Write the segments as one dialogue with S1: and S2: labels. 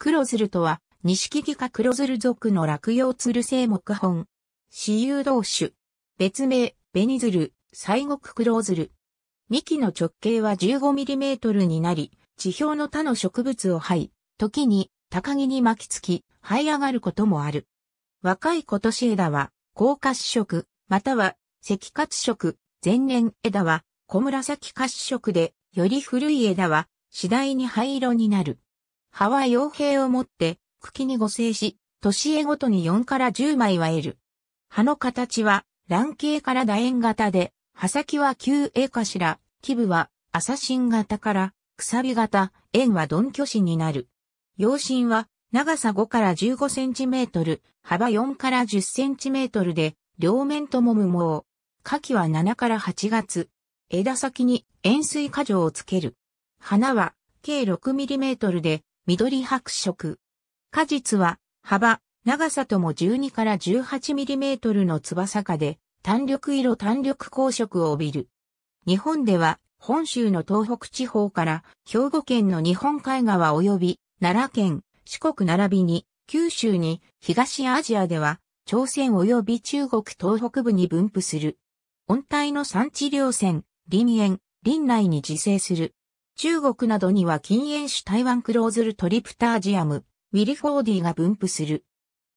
S1: 黒鶴とは、錦木か黒鶴族の落葉鶴製木本。私有
S2: 同種。別名、紅鶴、西国黒鶴。幹の直径は1 5トルになり、地表の他の植物を這い、時に高木に巻きつき、這い上がることもある。若い今年枝は、高褐色、または赤褐色、前年枝は小紫褐色で、より古い枝は次第に灰色になる。葉は傭兵を持って、茎に互生し、年へごとに4から10枚は得る。葉の形は、卵形から楕円型で、葉先は球絵かしら、基部は、朝心型から、くさび型、円は鈍挙枝になる。葉芯は、長さ5から15センチメートル、幅4から10センチメートルで、両面とも無毛。花期は7から8月。枝先に円錐花杖をつける。花は、計6ミリメートルで、緑白色。果実は、幅、長さとも12から18ミリメートルの翼下で、単緑色単緑光色を帯びる。日本では、本州の東北地方から、兵庫県の日本海側及び、奈良県、四国並びに、九州に、東アジアでは、朝鮮及び中国東北部に分布する。温帯の産地稜線、林園、林内に自生する。中国などには禁煙種台湾クローズルトリプタージアム、ウィリフォーディが分布する。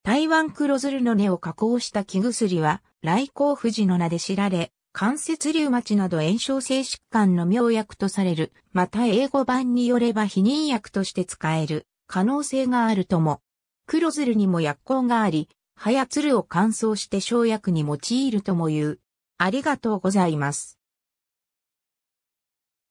S2: 台湾クロズルの根を加工した木薬は、来光富士の名で知られ、関節リウマチなど炎症性疾患の妙薬とされる、また英語版によれば避妊薬として使える可能性があるとも。クロズルにも薬効があり、葉や鶴を乾燥して生薬に
S1: 用いるとも言う。ありがとうございます。